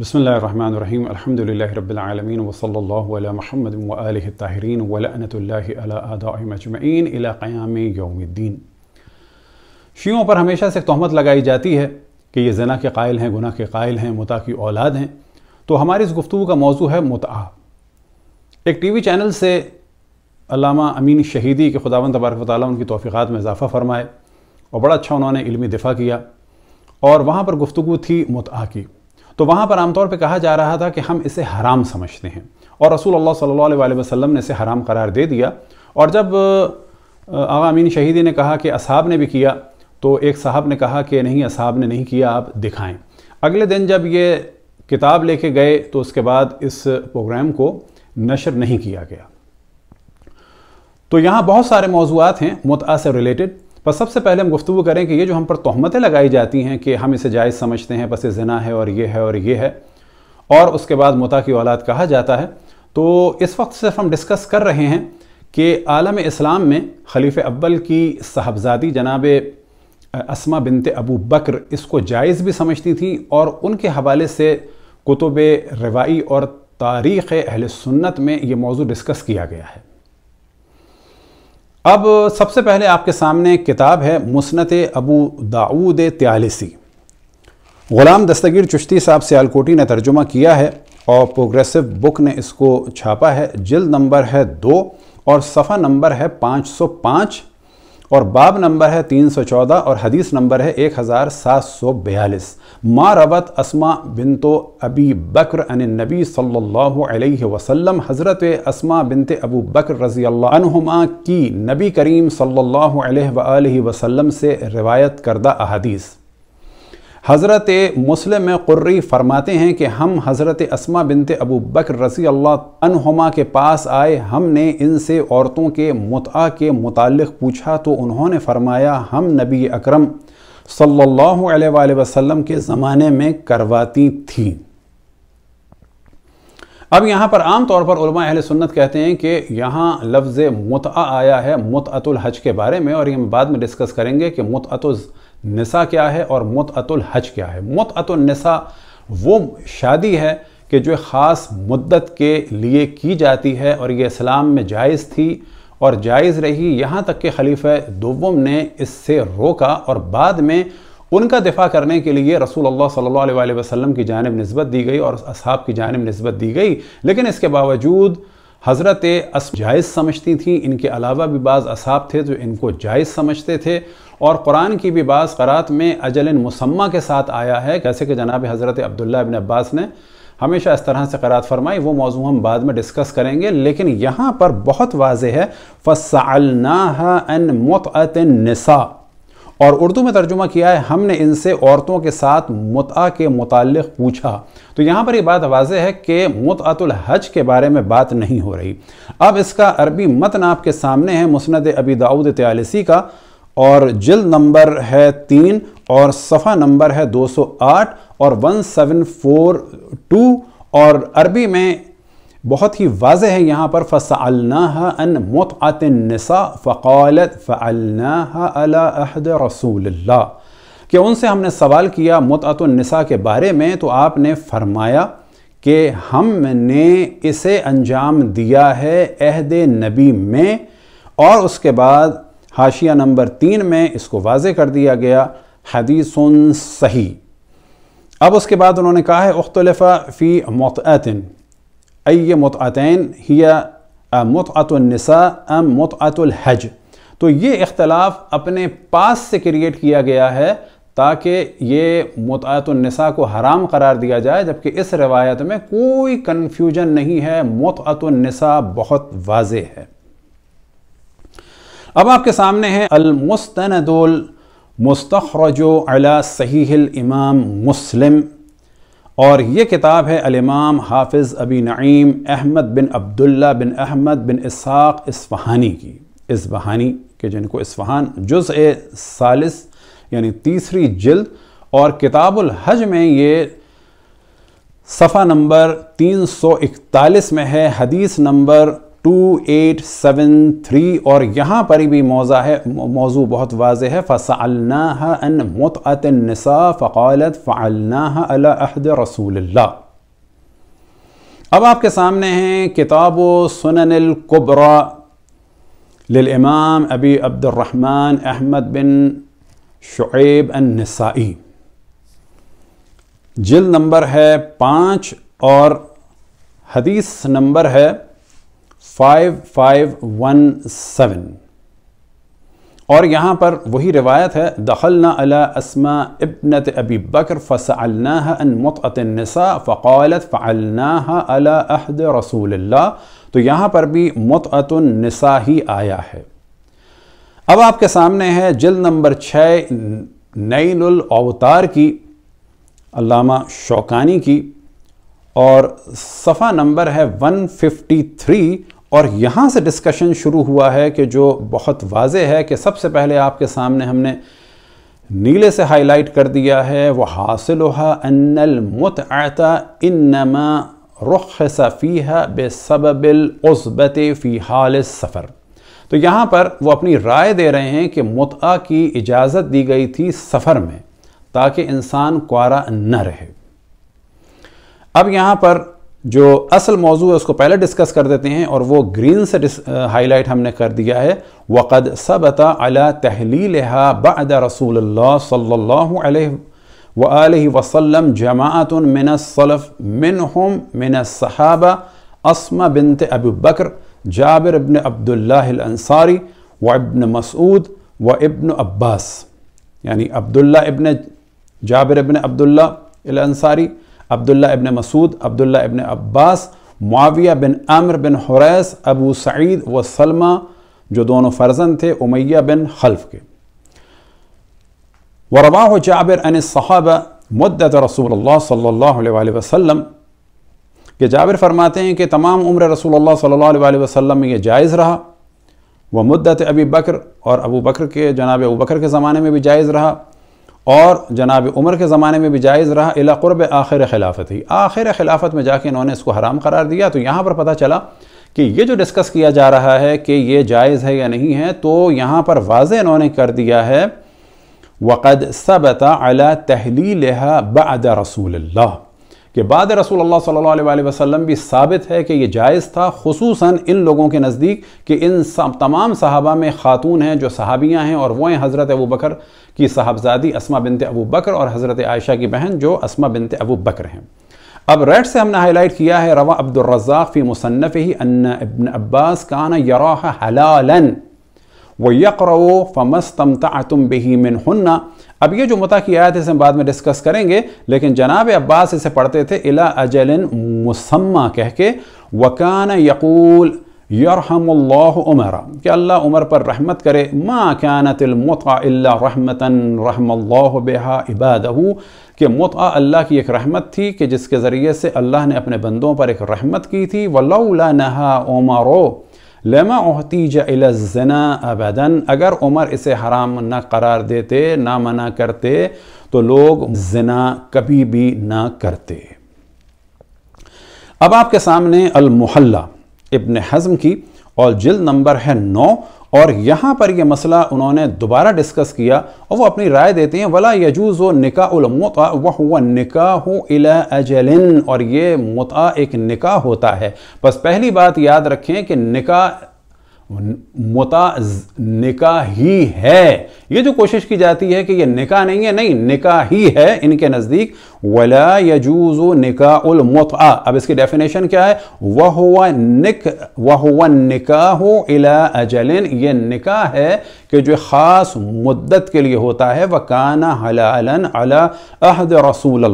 बसमीम अल्हम्दुलिल्लाह रब्बिलआलमीन वसल्लल्लाहु अला मुहम्मद व आलिहि ताहिरीन व शियों पर हमेशा से तहमत लगाई जाती है कि ये जना के कायल हैं गुना के कायल हैं मुता की औलाद हैं तो हमारी इस गुफ्तु का मौजू है मुता एक टी वी चैनल से अलामा अमीन शहीदी के खुदावन तबारक वाली उनकी तोफ़ीक़ात में इजाफ़ा फ़रमाए और बड़ा अच्छा उन्होंने इलमी दिफा किया और वहाँ पर गुफ्तु थी मुता की तो वहाँ पर आमतौर पर कहा जा रहा था कि हम इसे हराम समझते हैं और रसूल अल्लाह सल्लल्लाहु अलैहि वसल्लम ने इसे हराम करार दे दिया और जब आगा अमीन शहीदी ने कहा कि असहाब ने भी किया तो एक साहब ने कहा कि नहीं असहाब ने नहीं किया आप दिखाएं अगले दिन जब ये किताब लेके गए तो उसके बाद इस प्रोग्राम को नशर नहीं किया गया तो यहाँ बहुत सारे मौजूद हैं मुतासर से रिलेटेड पर सबसे पहले हम गुफ्तु करें कि ये जो हम पर तहमतें लगाई जाती हैं कि हम इसे जायज़ समझते हैं बस ये जना है और ये है और ये है और उसके बाद मोता की औलाद कहा जाता है तो इस वक्त सिर्फ हम डिस्कस कर रहे हैं कि आलम इस्लाम में खलीफ अब्बल की साहबजादी जनाब असमा बिनत अबू बकर इसको जायज़ भी समझती थी और उनके हवाले से कुतुब रवाई और तारीख़ अहल सुन्नत में ये मौजू डिस्कस किया गया है अब सबसे पहले आपके सामने किताब है मुसनत अबू दाऊद त्यालिसी ग़ुलाम दस्तगीर चुश्ती साहब सियालकोटी ने तर्जुमा किया है और प्रोग्रेसिव बुक ने इसको छापा है जिल नंबर है दो और सफ़ा नंबर है पाँच सौ पाँच और बाब नंबर है 314 और हदीस नंबर है 1742 माँ रबत असमा बिन तो अबी बकर अन नबी सल्लल्लाहु अलैहि वसल्लम हज़रत असमा बिनते अबू बकर रज़ी की नबी करीम सल्लल्लाहु अलैहि वसल्लम से रिवायत करदा अदीस हज़रत मुस्लिम कुर्री फरमाते हैं कि हम हज़रत असमा बिनते अबू बकर रसी अल्लाहमा के पास आए हमने इनसे औरतों के मुतआ के मुतालिक पूछा तो उन्होंने फरमाया हम नबी अक्रम सल्लल्लाहु वसम के ज़माने में करवाती थी अब यहाँ पर आम तौर पर अहल सुन्नत कहते हैं कि यहाँ लफ्ज़ मुतआ आया है मुतअतुल हज के बारे में और हम बाद में डिस्कस करेंगे कि मुतअतुल नसा क्या है और मतअतुल हज क्या है मतअतुल नसा वो शादी है कि जो ख़ास मुद्दत के लिए की जाती है और ये इस्लाम में जायज़ थी और जायज़ रही यहाँ तक कि खलीफ दुबम ने इससे रोका और बाद में उनका दिफा करने के लिए रसूल अल्लाह सल्लल्लाहु अलैहि वसल्लम की जानब नस्बत दी गई और असहाब की जानब नस्बत दी गई लेकिन इसके बावजूद हज़रत अस जायज़ समझती थीं इनके अलावा भी बाज़ असाब थे जो इनको जायज़ समझते थे और कुरान की भी बाज़ करात में अजल मुसम्मा के साथ आया है जैसे कि जनाब हज़रत अब्दुल्ला अबिन अब्बास ने हमेशा इस तरह से करात फरमाई वो मौजू हम बाद में डिस्कस करेंगे लेकिन यहाँ पर बहुत वाज है फ़सालना अन मुतअ नसा और उर्दू में तर्जुमा किया है हमने इनसे औरतों के साथ मुत के मुतल पूछा तो यहाँ पर ये बात वाज है कि मुतातुल हज के बारे में बात नहीं हो रही अब इसका अरबी मतन आपके सामने है मुसनद अबी दाऊद त्यालसी का और जिल नंबर है तीन और सफ़ा नंबर है 208 और 1742 और अरबी में बहुत ही वाज है यहाँ पर फ़सलना अन नसा फ़ालत फ़लना अलाहद रसूल कि उनसे हमने सवाल किया नसा के बारे में तो आपने फरमाया कि हमने इसे अंजाम दिया है अहद नबी में और उसके बाद हाशिया नंबर तीन में इसको वाज कर दिया गया हदीस सही अब उसके बाद उन्होंने कहा है अख्तलफ़ा फ़ी मतन अय मतअतन हिया मतअतनसा अम मतअतलहज तो ये इख्तलाफ अपने पास से क्रिएट किया गया है ताकि ये मतअतनसा को हराम करार दिया जाए जबकि इस रवायत में कोई कन्फ्यूजन नहीं है मतअतुलनसा बहुत वाज है अब आपके सामने है अलमुस्तनदुल मुस्तरजो अला सही इमाम मुस्लिम और ये किताब है अलमाम हाफिज़ अबी नईम अहमद बिन अब्दुल्ला बिन अहमद बिन इसाक़ इसफ़हानी की बहानी के जिनको इसफ़हान जुज़ सालिस यानी तीसरी जल्द और किताबुल हज में ये सफ़ा नंबर 341 में है हदीस number two eight seven three और यहाँ पर भी मौजा है मौजू बहुत वाज है फ़सअलना अन मुत फ़ालत फ़ालना अहद रसूल अब आपके सामने हैं किताब सुनल कुबरा अबी अब्दुलरहमान अहमद बिन शुएब अनसाई जिल नंबर है पाँच और हदीस नंबर है 5517 और यहाँ पर वही रिवायत है दखलना अला असमा इबनत अबी बकर फ़सलना अन मतनसा अला अहद रसूल तो यहाँ पर भी मतनसा ही आया है अब आपके सामने है जिल नंबर छः नईनुल अवतार की अलामा शौकानी की और सफ़ा नंबर है 153 और यहाँ से डिस्कशन शुरू हुआ है कि जो बहुत वाज है कि सबसे पहले आपके सामने हमने नीले से हाईलाइट कर दिया है वह हासिल अनल मुतअता इनमा रुख सफ़ीहा बेसबलस्बत फ़ी हाल सफ़र तो यहाँ पर वो अपनी राय दे रहे हैं कि मुतआ की इजाज़त दी गई थी सफ़र में ताकि इंसान कुआरा न रहे अब यहाँ पर जो असल मौजू है उसको पहले डिस्कस कर देते हैं और वो ग्रीन से हाईलाइट हमने कर दिया है वक़द सबता अला तहलील बद रसूल सल्ला वसलम जमात मिन मिन हम सहाबा असमा बिनत अबू बकर जाबिर इबन अब्दुल्लासारी व इबन मसूद व इबन अब्बास यानी अब्दुल्ला इबन जाबिर इबन अब्दुल्लासारी अब्दुल्ला इबन मसूद अब्दुल्ला इबन अब्बास मुआविया बिन आमर बिन हुरैस अबू सईद व सलमा जो दोनों फर्जन थे उमैया बिन खल्फ के वरवाह जाबिर अन सहाबा मदत रसूल सल्ला वसम कि जाबिर फरमाते हैं कि तमाम उम्र रसूल सल्ला वसम में ये जायज़ रहा वह मुद्दत अबी बकर और अबू बकर के जनाब अबू बकर के ज़माने में भी जायज़ रहा और जनाब उमर के ज़माने में भी जायज़ रहा इलाब आखिर खिलाफत ही आखिर खिलाफत में जाके इन्होंने इसको हराम करार दिया तो यहाँ पर पता चला कि ये जो डिस्कस किया जा रहा है कि ये जायज़ है या नहीं है तो यहाँ पर वाज इन्होंने कर दिया है वक़द सबता अला तहली बद रसूल कि बाद रसूल अलैहि वसल्लम भी साबित है कि यह जायज़ था खसूस इन लोगों के नज़दीक कि इन तमाम साहबा में ख़ातून हैं जो सहाबियाँ हैं और वह हैं हज़रत अबू बकर की साहबजादी असमा बिनत अबू बकर और हज़रत आयशा की बहन जो असमा बिनत अबू बकर हैं अब रेड से हमने हाईलाइट किया है रवा अब्दुलरजाक फ़ी मुसनफ़ ही अबन अब्बास काना यरा हलालन व यकर फ़मस्तम तुम बही मिन हन्ना अब ये जो मुता की आयत इसे हम बाद में डिस्कस करेंगे लेकिन जनाब अब्बास इसे पढ़ते थे इला अजलिन मुसम्मा कह के वकान यकूल यरहमल्ला उमरा कि अल्लाह उमर पर रहमत करे माँ क्यानतमता रहमतन रहमल्ला बेहा इबादहू कि मुता अल्लाह की एक रहमत थी कि जिसके ज़रिए से अल्लाह ने अपने बंदों पर एक रहमत की थी वल्ला नहा उमरो लमा ओहतीजना अबदन अगर उमर इसे हराम न करार देते ना मना करते तो लोग जना कभी भी ना करते अब आपके सामने अलमहल्ला इबन हज़म की और जिल नंबर है नौ और यहाँ पर यह मसला उन्होंने दोबारा डिस्कस किया और वो अपनी राय देते हैं वला यजूज़ व निका उलमता वह हुआ निकाह अजलिन और ये मुता एक निका होता है बस पहली बात याद रखें कि निका मोता निका ही है ये जो कोशिश की जाती है कि ये निका नहीं है नहीं निका ही है इनके नज़दीक वला यजूज़ निका उल मोता अब इसकी डेफिनेशन क्या है वह निक वह निका हो इला अजलिन ये निका है कि जो ख़ास मुद्दत के लिए होता है वकाना हलालन अला अहद रसूल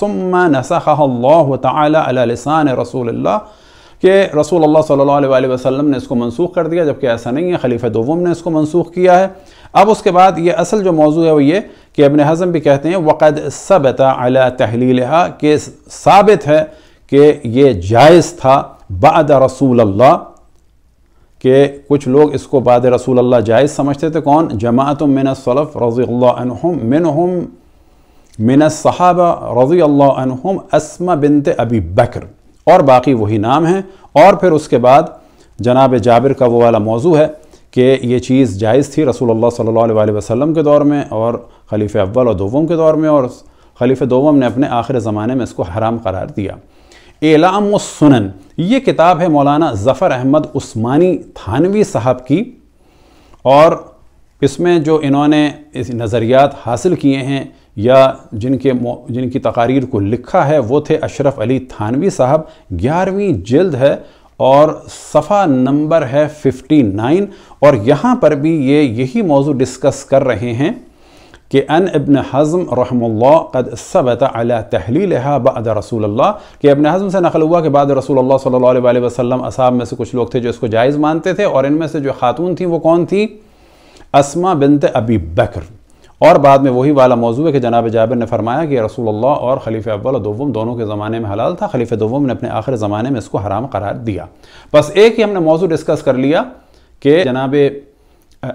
सुम्मा नसह अल्लाह तला रसूल अल्लाह कि रसूल अल्लाह सल्लल्लाहु अलैहि वसल्लम ने इसको मनसूख कर दिया जबकि ऐसा नहीं है खलीफा दोवम ने इसको मनसूख किया है अब उसके बाद ये असल जो मौजू है वो ये कि अबन हज़म भी कहते हैं वक़द सबत अला तहलील के साबित है कि ये जायज़ था बाद रसूल अल्लाह के कुछ लोग इसको बाद रसूल अल्लाह जायज़ समझते थे कौन जमात मिनसलफ़ रज़ीम मिनहम मिनसहाबा रज़ी अल्लाह असमा बिनत अबी बकर और बाकी वही नाम हैं और फिर उसके बाद जनाब जाबिर का वो वाला मौजू है कि ये चीज़ जायज़ थी रसूल सल्ला वसम के दौर में और खलीफ अव्वल और दोम के दौर में और खलीफ दोवम ने अपने आखिर ज़माने में इसको हराम करार दिया एलाम सुनन ये किताब है मौलाना ज़फ़र अहमद उस्मानी थानवी साहब की और इसमें जो इन्होंने इस नज़रियात हासिल किए हैं या जिनके जिनकी तकारीर को लिखा है वो थे अशरफ अली थानवी साहब ग्यारहवीं जल्द है और सफ़ा नंबर है 59 और यहाँ पर भी ये यही मौजू डिस्कस कर रहे हैं कि अन इबन हज़म रहमल्ला कद सबत अला तहलील बद रसूल कि इबन हज़म से नकल हुआ कि बाद रसूल सल्ला वसम असाब में से कुछ लोग थे जो इसको जायज़ मानते थे और इनमें से जो ख़ातून थी वो कौन थी असमा बिनत अबी बकर और बाद में वही वाला मौजू है कि जनाब जाबिर ने फरमाया कि रसूलुल्लाह और खलीफ अव्वल दोवम दोनों के ज़माने में हलाल था खलीफ दोवम ने अपने आखिर ज़माने में इसको हराम करार दिया बस एक ही हमने मौजू डिस्कस कर लिया कि जनाब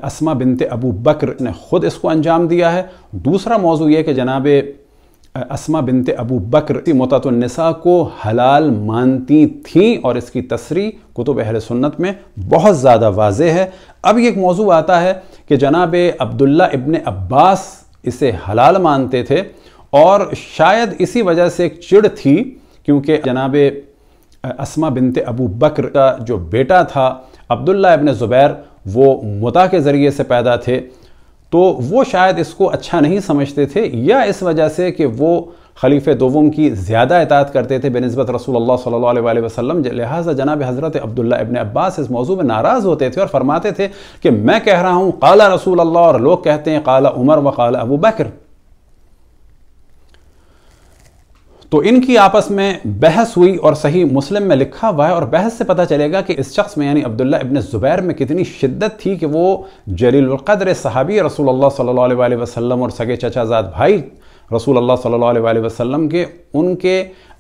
असमा बिनते अबू बकर ने ख़ुद इसको अंजाम दिया है दूसरा मौजू ये कि जनाब असमा बिनते अबू बकर मतनसा को हलाल मानती थी और इसकी तस्री कुतुब अहल सुन्नत में बहुत ज़्यादा वाज है अब एक मौजू आता है कि जनाब अब्दुल्ला इबन अब्बास इसे हलाल मानते थे और शायद इसी वजह से एक चिड़ थी क्योंकि जनाब असमा बिनते अबू बकर का जो बेटा था अब्दुल्ला इबन ज़ुबैर वो मुता के ज़रिए से पैदा थे तो वो शायद इसको अच्छा नहीं समझते थे या इस वजह से कि वो खलीफे दोवम की ज़्यादा एतात करते थे बनस्बत रसूल सल्ला वसलम लिहाजा जनाब हज़रत अब्दुल्ला इबन अब्बास इस मौजू में नाराज़ होते थे और फरमाते थे कि मैं कह रहा हूँ काला रसूल अल्लाह और लोग कहते हैं काला उमर व काला अबू बकर तो इनकी आपस में बहस हुई और सही मुस्लिम में लिखा हुआ है और बहस से पता चलेगा कि इस शख्स में यानी अब्दुल्ला इबन ज़ुबैर में कितनी शिद्दत थी कि वो जलीलकदर सहाबी रसूल सल्ला वसम और सगे चचाजाद भाई रसूल अल्लाह सल्लल्लाहु अलैहि वसल्लम के उनके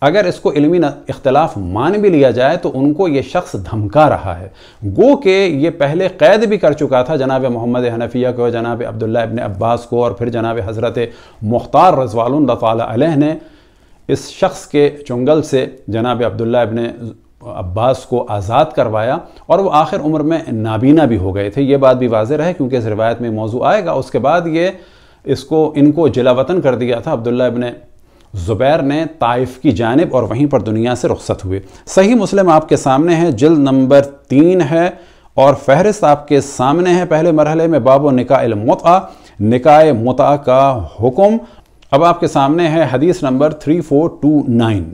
अगर इसको इल्मी इख्तलाफ मान भी लिया जाए तो उनको ये शख्स धमका रहा है गो के ये पहले कैद भी कर चुका था जनाब मोहम्मद हनफिया को जनाब अब्दुल्ला इबन अब्बास को और फिर जनाब हज़रत मुख्तार रजवाल तह ने इस शख्स के चुंगल से जनाब अब्दुल्ला इबन अब्बास को आज़ाद करवाया और वो आखिर उम्र में नाबीना भी हो गए थे ये बात भी वाजह है क्योंकि इस रिवायत में मौजू आएगा उसके बाद ये इसको इनको जिला वतन कर दिया था अब्दुल्ला इबन ज़ुबैर ने ताइफ की जानब और वहीं पर दुनिया से रुखसत हुए सही मुस्लिम आपके सामने है जल्द नंबर तीन है और फहरिस्त आपके सामने है पहले मरहले में बाबो निका मुता निकाय मुता का हुक्म अब आपके सामने है हदीस number three four two nine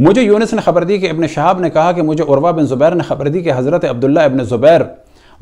मुझे यूनिस ने खबर दी कि इबन शहाब ने कहा कि मुझे उर्वा बिन ज़ुबैर ने खबर दी कि हज़रत अब्दुल्ला इबन ज़ुबैर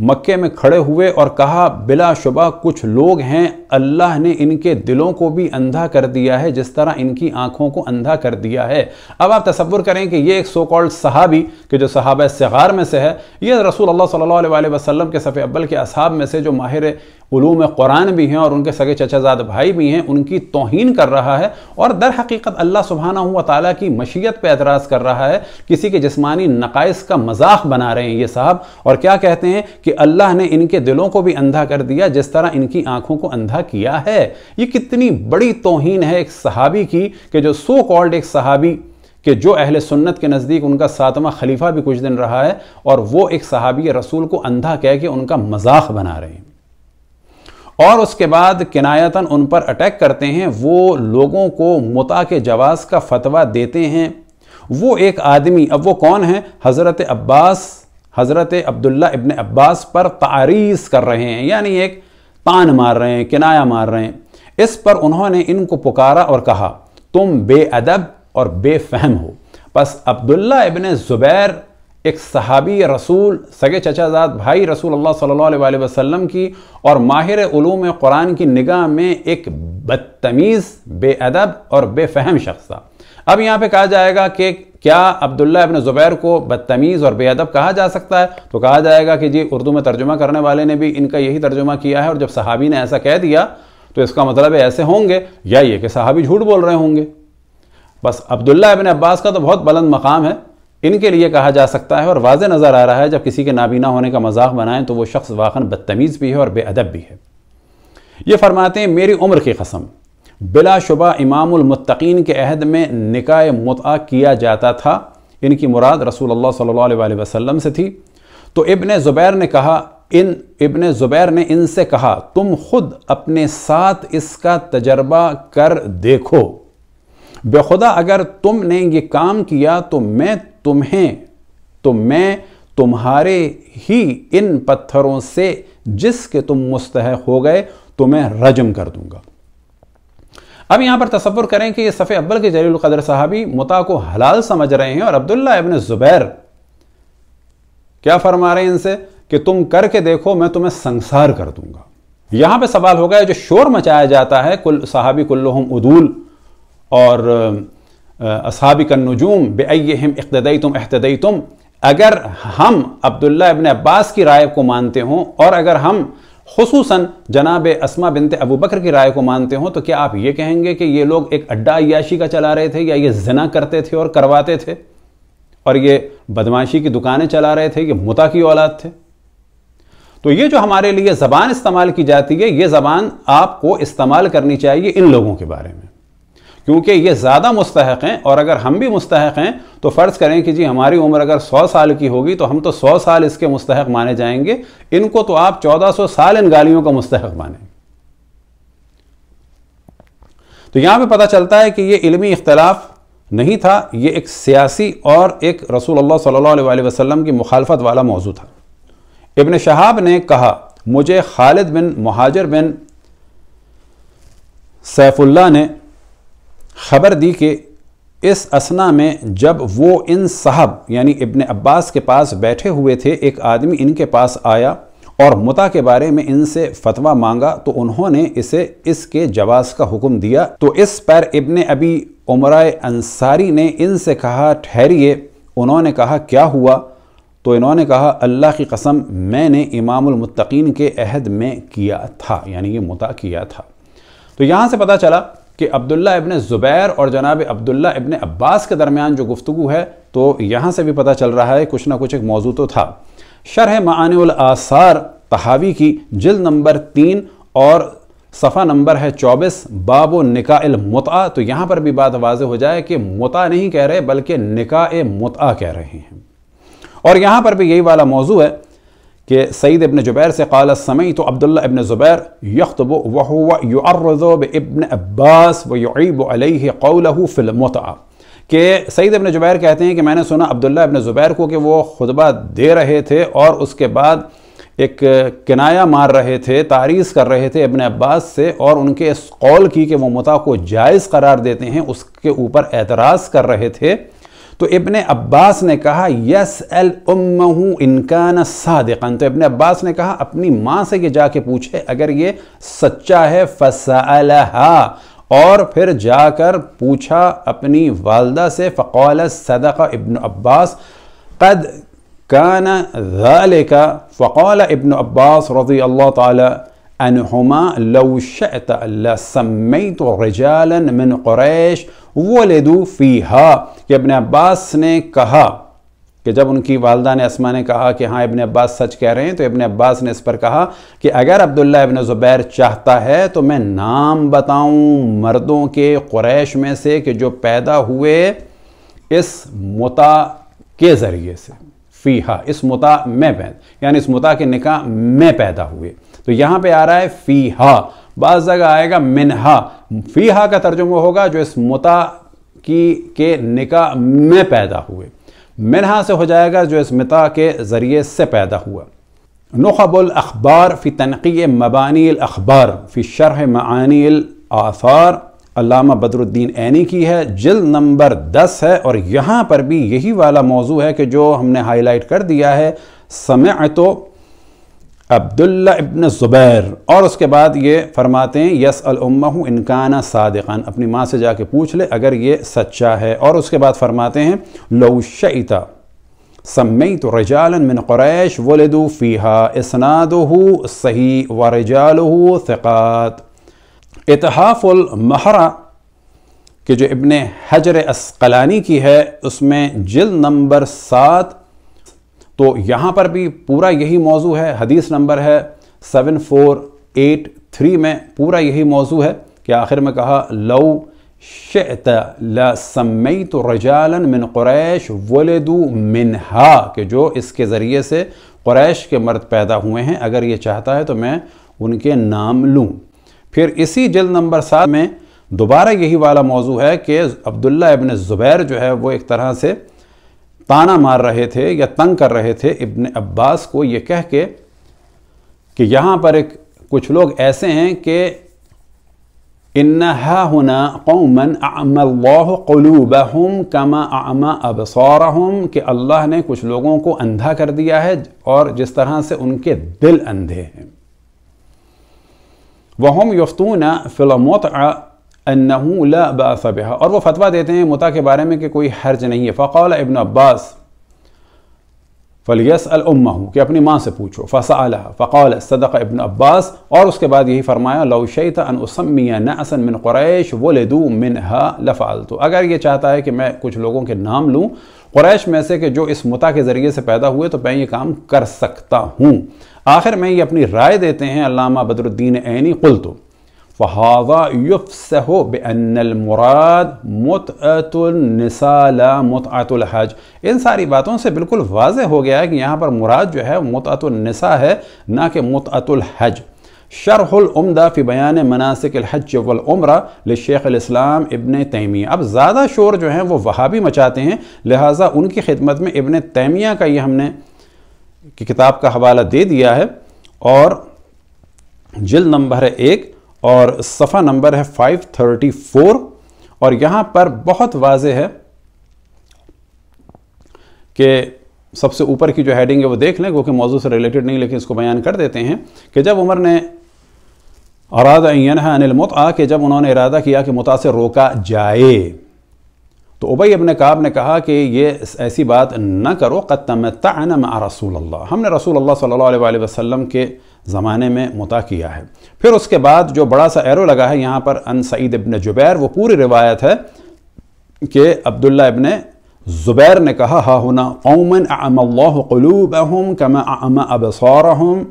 मक्के में खड़े हुए और कहा बिलाशुबा कुछ लोग हैं अल्लाह ने इनके दिलों को भी अंधा कर दिया है जिस तरह इनकी आंखों को अंधा कर दिया है अब आप तस्वुर करें कि ये एक सो कॉल्ड सहाबी के जो सहाब सगार में से है ये रसूल अल्लाह सल्लल्लाहु वसल्लम के सफ़े अब्बल के असहाब में से जो माहिर ूम कुरान भी हैं और उनके सगे चचाजाद भाई भी हैं उनकी तोहन कर रहा है और दर हकीकत अल्लाह सुबहाना हुआ ताली की मशीयत पर एतराज़ कर रहा है किसी के जिसमानी नकाइस का मजाक बना रहे हैं ये साहब और क्या कहते हैं कि कि अल्लाह ने इनके दिलों को भी अंधा कर दिया जिस तरह इनकी आंखों को अंधा किया है ये कितनी बड़ी तोहन है एक सहाबी की कि जो सो कॉल्ड एक सहाबी कि जो अहल सुन्नत के नज़दीक उनका सातवां खलीफा भी कुछ दिन रहा है और वो एक सहाबी रसूल को अंधा कह के उनका मजाक बना रहे हैं और उसके बाद किनायतन उन पर अटैक करते हैं वो लोगों को मुता के जवाज़ का फतवा देते हैं वो एक आदमी अब वो कौन है हज़रत अब्बास हज़रत अब्दुल्ला इबन अब्बास पर तारीस कर रहे हैं यानी एक तान मार रहे हैं किनाया मार रहे हैं इस पर उन्होंने इनको पुकारा और कहा तुम बेअदब और बेफहम हो बस अब्दुल्ला इबन ज़ुबैर एक सहाबी रसूल सगे चचाजाद भाई रसूल अल्लाह सल्लल्लाहु अलैहि वसल्लम की और माहिर उलूम क़ुरान की निगाह में एक बदतमीज़ बेअदब और बेफहम शख्स था अब यहां पे कहा जाएगा कि क्या अब्दुल्ला इबन ज़ुबैर को बदतमीज़ और बेअदब कहा जा सकता है तो कहा जाएगा कि जी उर्दू में तर्जुमा करने वाले ने भी इनका यही तर्जुमा किया है और जब सहाबी ने ऐसा कह दिया तो इसका मतलब ऐसे होंगे या ये कि सहाबी झूठ बोल रहे होंगे बस अब्दुल्ला इबन अब्बास का तो बहुत बुलंद मकाम है इनके लिए कहा जा सकता है और वाज नज़र आ रहा है जब किसी के नाबीना होने का मजाक बनाएं तो वो शख्स वाकन बदतमीज़ भी है और बेअदब भी है ये फरमाते हैं मेरी उम्र की कसम बिलाशुबा इमामतकीन के अहद में निकाय मुतआ किया जाता था इनकी मुराद रसूल अल्लाह सल्लल्लाहु अलैहि वसल्लम से थी तो इबन ज़ुबैर ने कहा इन इब्न ज़ुबैर ने इनसे कहा तुम खुद अपने साथ इसका तजर्बा कर देखो बेखुदा अगर तुमने ये काम किया तो मैं तुम्हें तो मैं तुम्हारे ही इन पत्थरों से जिसके तुम मुस्तह हो गए तुम्हें रजम कर दूंगा अब यहाँ पर तस्वुर करें कि ये सफ़े अब्बल के कदर साहबी मुता को हलाल समझ रहे हैं और अब्दुल्ला इबन ज़ुबैर क्या फरमा रहे हैं इनसे कि तुम करके देखो मैं तुम्हें संसार कर दूंगा यहाँ पे सवाल हो गया जो शोर मचाया जाता है कुल साहबी कुल्लुहम उदूल और असहाबी कन्नजूम बेअम इकतदई तुम अहतदई तुम अगर हम अब्दुल्ला इबन अब्बास की राय को मानते हों और अगर हम खसूस जनाब असमा बिनते अबू बकर की राय को मानते हो तो क्या आप ये कहेंगे कि ये लोग एक अड्डा याशी का चला रहे थे या ये जना करते थे और करवाते थे और ये बदमाशी की दुकानें चला रहे थे ये मुता की औलाद थे तो ये जो हमारे लिए ज़बान इस्तेमाल की जाती है ये ज़बान आपको इस्तेमाल करनी चाहिए इन लोगों के बारे में क्योंकि ये ज़्यादा मुस्तक हैं और अगर हम भी मुस्तक हैं तो फ़र्ज़ करें कि जी हमारी उम्र अगर 100 साल की होगी तो हम तो 100 साल इसके मुस्तक माने जाएंगे इनको तो आप 1400 साल इन गालियों का मुस्तक माने तो यहाँ पे पता चलता है कि ये इलमी इख्तलाफ नहीं था ये एक सियासी और एक रसूल सल्ला वसलम की मुखालफत वाला मौजू था इबन शहाब ने कहा मुझे खालिद बिन महाजर बिन सैफुल्ला ने खबर दी कि इस असना में जब वो इन साहब यानी इब्ने अब्बास के पास बैठे हुए थे एक आदमी इनके पास आया और मुता के बारे में इनसे फतवा मांगा तो उन्होंने इसे इसके जवाब का हुक्म दिया तो इस पर इब्ने अबी उमरा अंसारी ने इनसे कहा ठहरिए उन्होंने कहा क्या हुआ तो इन्होंने कहा अल्लाह की कसम मैंने इमामुलमतकीन के अहद में किया था यानी ये मुता किया था तो यहाँ से पता चला कि अब्दुल्ला इबन ज़ुबैर और जनाब अब्दुल्ला इबन अब्बास के दरमियान जो गुफ्तु है तो यहाँ से भी पता चल रहा है कुछ ना कुछ एक मौजू तो था शरह मान आसार तहावी की जिल नंबर तीन और सफ़ा नंबर है चौबीस बाबो निकाल मुता तो यहाँ पर भी बात वाज हो जाए कि मुता नहीं कह रहे बल्कि निका मुता कह रहे हैं और यहाँ पर भी यही वाला मौजू है कि सईद इबन जुबैर से काल समय तो अब्दुल्ला इबन ज़ुबैर यखतब वह इबन अब्बास वईब कौलह फ़िलमत कि सईद इबन जुबैर कहते हैं कि मैंने सुना अब्दुल्ला इबन ज़ुबैर को कि वो खुतबा दे रहे थे और उसके बाद एक किनाया मार रहे थे तारीस कर रहे थे इबन अब्बास से और उनके इस कौल की कि वो मुता को जायज़ करार देते हैं उसके ऊपर एतराज़ कर रहे थे तो इबन अब्बास ने कहा यस एल उम इनकान सादिकन तो इबन अब्बास ने कहा अपनी माँ से ये जाके पूछे अगर ये सच्चा है फसा और फिर जाकर पूछा अपनी वालदा से फ़ौल सदक़ इबन अब्बास कद कान का फ़ौल इबन अब्बास रज़ी अल्लाह ताला عنهما لو شئت لسميت رجالا من قریش वलेदू फ़ीहा कि इबन अब्बास ने कहा कि जब उनकी वालदा ने असमा ने कहा कि हाँ इबन अब्बास सच कह रहे हैं तो इबन अब्बास ने इस पर कहा कि अगर अब्दुल्ला इबन ज़ुबैर चाहता है तो मैं नाम बताऊं मर्दों के क्रैश में से कि जो पैदा हुए इस मुता के ज़रिए से फ़ीहा इस मुता में यानी इस मुता के निका में पैदा हुए तो यहाँ पे आ रहा है फ़ीहा बाज़ जगह आएगा मिनहा फ़ीहा का तर्जुमा होगा जो इस मुता की के निका में पैदा हुए मिनहा से हो जाएगा जो इस मिता के ज़रिए से पैदा हुआ नखबुल अखबार फ़ी तनक़ी मबानी अखबार फ़ी शरह मानी आसार अलामा बदरुद्दीन ऐनी की है जिल नंबर 10 है और यहाँ पर भी यही वाला मौजू है कि जो हमने हाईलाइट कर दिया है समय तो अब्दुल्ला इब्न ज़ुबैर और उसके बाद ये फरमाते हैं यस अलम्मा इनकाना सादकान अपनी माँ से जाके पूछ ले अगर ये सच्चा है और उसके बाद फरमाते हैं लौशता समय तो रजालन मिन क़ुरैश वलदू फ़ीहा इसनादहू सही व रजालहू सक़ात महरा के जो इबन हजर असकलानी की है उसमें जिल नंबर सात तो यहाँ पर भी पूरा यही मौजू है हदीस नंबर है सेवन फोर एट थ्री में पूरा यही मौजू है कि आखिर में कहा लऊ शत तो रजालन मिन क़ुरैश वलदू मिनहा के जो इसके ज़रिए से क़ुरैश के मर्द पैदा हुए हैं अगर ये चाहता है तो मैं उनके नाम लूँ फिर इसी जल नंबर सात में दोबारा यही वाला मौजू है कि अब्दुल्ला इबन ज़ुबैर जो है वो एक तरह से ताना मार रहे थे या तंग कर रहे थे इबन अब्बास को ये कह के कि यहाँ पर एक कुछ लोग ऐसे हैं कि इन्ना हुना कौमन हम कमा आमा हम कि अल्लाह ने कुछ लोगों को अंधा कर दिया है और जिस तरह से उनके दिल अंधे हैं وهم يفتون في المطع انه لا باس بها اور وہ فتوہ دیتے ہیں متا کے بارے میں کہ کوئی حرج نہیں ہے فقال ابن عباس فليسأل امه کہ اپنی ماں سے پوچھو فسألها فقال صدق ابن عباس اور اس کے بعد یہی فرمایا لو شئت ان اسمی نعسا من قریش ولدو منها لفعلتو اگر یہ چاہتا ہے کہ میں کچھ لوگوں کے نام لوں قریش میں سے کہ جو اس متا کے ذریعے سے پیدا ہوئے تو میں یہ کام کر سکتا ہوں आखिर में ये अपनी राय देते हैं अलामा बदरुद्दीन ऐनी कुल तो फ़हादा युफ़सहो बेअनमराद मतअतुलनसाला मतअतुलहज इन सारी बातों से बिल्कुल वाज हो गया है कि यहाँ पर मुराद जो है मतअतुलनसा है ना कि मतअतुलहज शरहमदा फ़ी बयान मनासिकहज वमरा शेख़लाम इबन तैमिया अब ज़्यादा शोर जो है वो वहाँ भी मचाते हैं लिहाजा उनकी खिदमत में इबन तैमिया का ये हमने की किताब का हवाला दे दिया है और जिल नंबर है एक और सफ़ा नंबर है 534 और यहाँ पर बहुत वाज है कि सबसे ऊपर की जो हेडिंग है वो देख लें क्योंकि मौजू से रिलेटेड नहीं लेकिन इसको बयान कर देते हैं कि जब उमर ने अरादा अनिल मुत आ कि जब उन्होंने इरादा किया कि मुतासर रोका जाए तो उबई अबन काब ने कहा कि ये ऐसी बात न करो कतम तनम रसूल अल्लाह हमने रसूल अल्लाह सल्लल्लाहु अलैहि वसल्लम के ज़माने में मुता किया है फिर उसके बाद जो बड़ा सा एरो लगा है यहाँ पर अन सईद इबन जुबैर वो पूरी रिवायत है कि अब्दुल्ला इबन ज़ुबैर ने कहा हा हुना कौमन अहम कम अम अबसारहम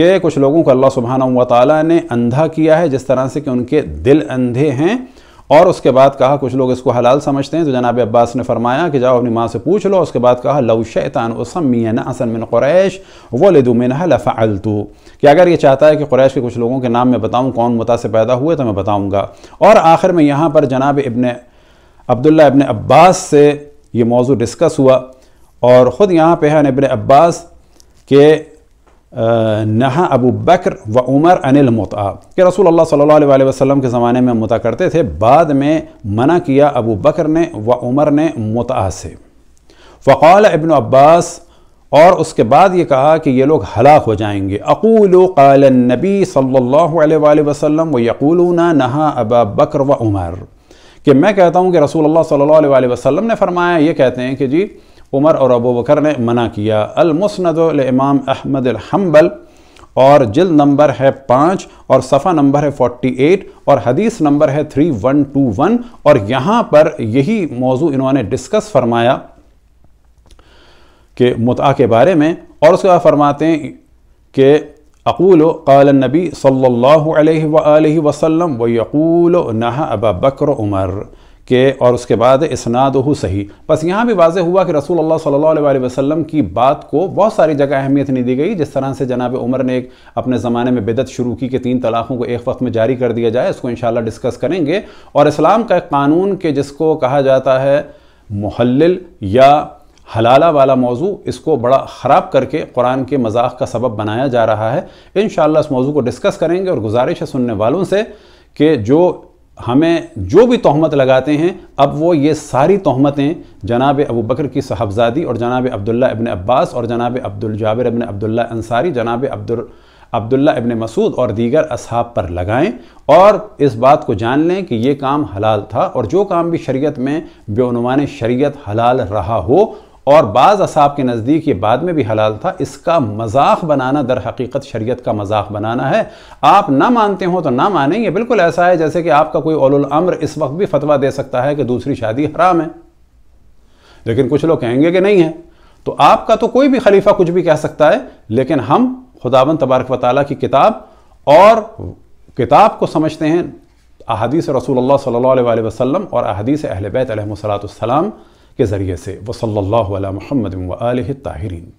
के कुछ लोगों को अल्लाह सुबहाना व ने अंधा किया है जिस तरह से कि उनके दिल अंधे हैं और उसके बाद कहा कुछ लोग इसको हलाल समझते हैं तो जनाब अब्बास ने फरमाया कि जाओ अपनी माँ से पूछ लो उसके बाद कहा लव शैतान उसमिया असन मिन क्रैश वो लदुमिन लफ़ालतू कि अगर ये चाहता है कि क्रैश के कुछ लोगों के नाम मैं बताऊँ कौन मुता से पैदा हुए तो मैं बताऊँगा और आखिर में यहाँ पर जनाब इबन अब्दुल्ला इबन अब्बास से ये मौजू डिस्कस हुआ और ख़ुद यहाँ पर है इबन अब्बास के नहा अबू बकर व उमर अनिल मुता के रसूल अल्लाह सल्लल्लाहु अलैहि वसल्लम के ज़माने में मुता करते थे बाद में मना किया अबू बकर ने व उमर ने मुता से फ़ाल इबन अब्बास और उसके बाद ये कहा कि ये लोग हलाक हो जाएंगे अकूल कल नबी सल्लल्लाहु अलैहि वसल्लम व यकूलूना नहा अबा बकर व उमर कि मैं कहता हूँ कि रसूल अल्लाह सल्लल्लाहु अलैहि ने फरमाया ये कहते हैं कि जी उमर और अबू बकर ने मना किया इमाम अहमद हम्बल और जिल नंबर है पाँच और सफ़ा नंबर है फोर्टी एट और हदीस नंबर है थ्री वन टू वन और यहाँ पर यही मौजू इन्होंने डिस्कस फरमाया कि मुता के बारे में और उसके बाद फरमाते हैं कि अकूल कल नबी सल्लल्लाहु अलैहि वसल्लम व यकूल नहा अबा बकर उमर के और उसके बाद इसनाद हो सही बस यहाँ भी वाजह हुआ कि रसूल अल्लाह सल्लल्लाहु अलैहि वसल्लम की बात को बहुत सारी जगह अहमियत नहीं दी गई जिस तरह से जनाब उमर ने एक अपने ज़माने में बिदत शुरू की कि तीन तलाक़ों को एक वक्त में जारी कर दिया जाए इसको इन डिस्कस करेंगे और इस्लाम का एक कानून के जिसको कहा जाता है महल या हलाला वाला मौजू इसको बड़ा ख़राब करके कुरान के मजाक का सबब बनाया जा रहा है इन इस मौजू को डिस्कस करेंगे और गुजारिश है सुनने वालों से कि जो हमें जो भी तहमत लगाते हैं अब वो ये सारी तहमतें जनाब अबू बकर की साहबजादी और जनाब अब्दुल्ला इबन अब्बास और जनाब अब्दुल जाबिर इबन अब्दुल्ला अंसारी जनाब अब्दुल अब्दुल्ला इबन मसूद और दीगर असहाब पर लगाएं और इस बात को जान लें कि ये काम हलाल था और जो काम भी शरीयत में बेनवान शरीयत हलाल रहा हो और बाज़ असाब के नज़दीक ये बाद में भी हलाल था इसका मजाक बनाना दर हकीकत शरीयत का मजाक बनाना है आप ना मानते हो तो ना मानेंगे बिल्कुल ऐसा है जैसे कि आपका कोई ओल अम्र इस वक्त भी फतवा दे सकता है कि दूसरी शादी हराम है लेकिन कुछ लोग कहेंगे कि नहीं है तो आपका तो कोई भी खलीफा कुछ भी कह सकता है लेकिन हम खुदाबंद तबारक वाली की किताब और किताब को समझते हैं अहदीस रसूल सल्ला वसम और अहदीस अहल बैत सलाम كزرية سي وصلى الله على محمد وآله الطاهرين